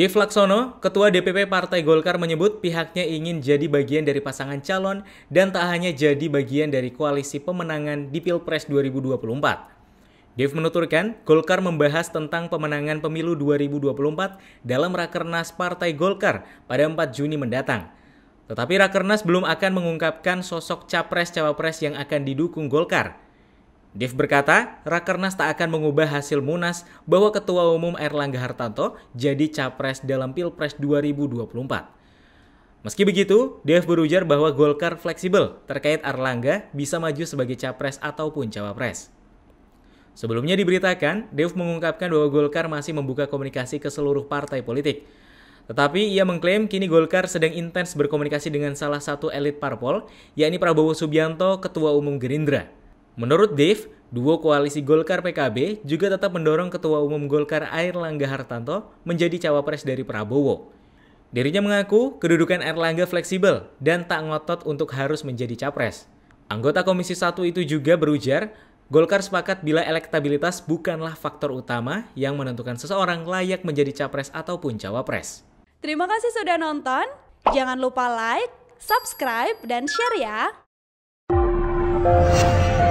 Dev Laksono, Ketua DPP Partai Golkar menyebut pihaknya ingin jadi bagian dari pasangan calon dan tak hanya jadi bagian dari koalisi pemenangan di Pilpres 2024. Dev menuturkan, Golkar membahas tentang pemenangan pemilu 2024 dalam Rakernas Partai Golkar pada 4 Juni mendatang. Tetapi Rakernas belum akan mengungkapkan sosok capres-cawapres yang akan didukung Golkar. Dev berkata, Rakernas tak akan mengubah hasil Munas bahwa Ketua Umum Erlangga Hartanto jadi capres dalam Pilpres 2024. Meski begitu, Dev berujar bahwa Golkar fleksibel terkait Erlangga bisa maju sebagai capres ataupun cawapres. Sebelumnya diberitakan, Dev mengungkapkan bahwa Golkar masih membuka komunikasi ke seluruh partai politik. Tetapi ia mengklaim kini Golkar sedang intens berkomunikasi dengan salah satu elit parpol, yakni Prabowo Subianto, Ketua Umum Gerindra. Menurut Dave, duo koalisi Golkar PKB juga tetap mendorong Ketua Umum Golkar Air Langga Hartanto menjadi cawapres dari Prabowo. Dirinya mengaku kedudukan Erlangga fleksibel dan tak ngotot untuk harus menjadi capres. Anggota Komisi 1 itu juga berujar, Golkar sepakat bila elektabilitas bukanlah faktor utama yang menentukan seseorang layak menjadi capres ataupun cawapres. Terima kasih sudah nonton. Jangan lupa like, subscribe, dan share ya.